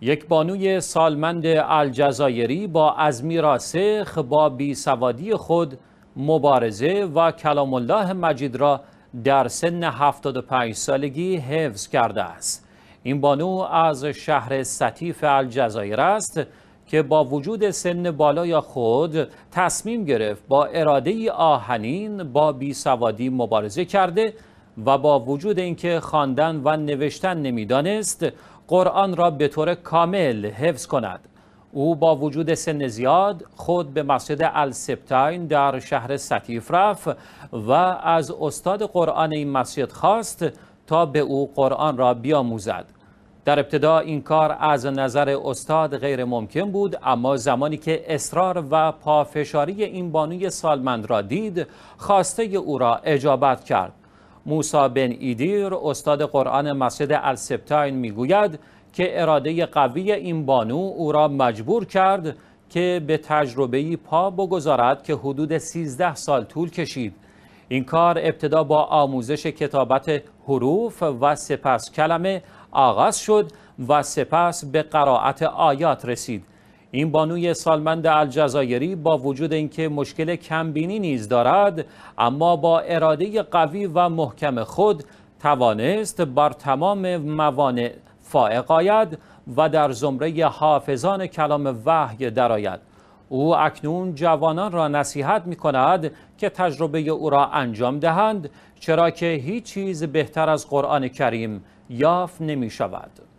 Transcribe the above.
یک بانوی سالمند الجزایری با ازمی راسخ با بیسوادی خود مبارزه و کلام الله مجید را در سن 75 سالگی حفظ کرده است این بانو از شهر سطیف الجزایر است که با وجود سن بالای خود تصمیم گرفت با اراده آهنین با بیسوادی مبارزه کرده و با وجود اینکه خواندن و نوشتن نمیدانست قرآن را به طور کامل حفظ کند او با وجود سن زیاد خود به مسجد السبتاین در شهر سطیف رفت و از استاد قرآن این مسجد خواست تا به او قرآن را بیاموزد در ابتدا این کار از نظر استاد غیر ممکن بود اما زمانی که اصرار و پافشاری این بانوی سالمند را دید خواسته او را اجابت کرد موسا بن ایدیر استاد قرآن مسجد السبتاین میگوید که اراده قوی این بانو او را مجبور کرد که به تجربه پا بگذارد که حدود 13 سال طول کشید این کار ابتدا با آموزش کتابت حروف و سپس کلمه آغاز شد و سپس به قرائت آیات رسید این بانوی سالمند الجزایری با وجود اینکه مشکل کمبینی نیز دارد اما با اراده قوی و محکم خود توانست بر تمام موانع فائق آید و در زمره حافظان کلام وحی درآید او اکنون جوانان را نصیحت می کند که تجربه او را انجام دهند چرا که هیچ چیز بهتر از قرآن کریم یافت نمی شود.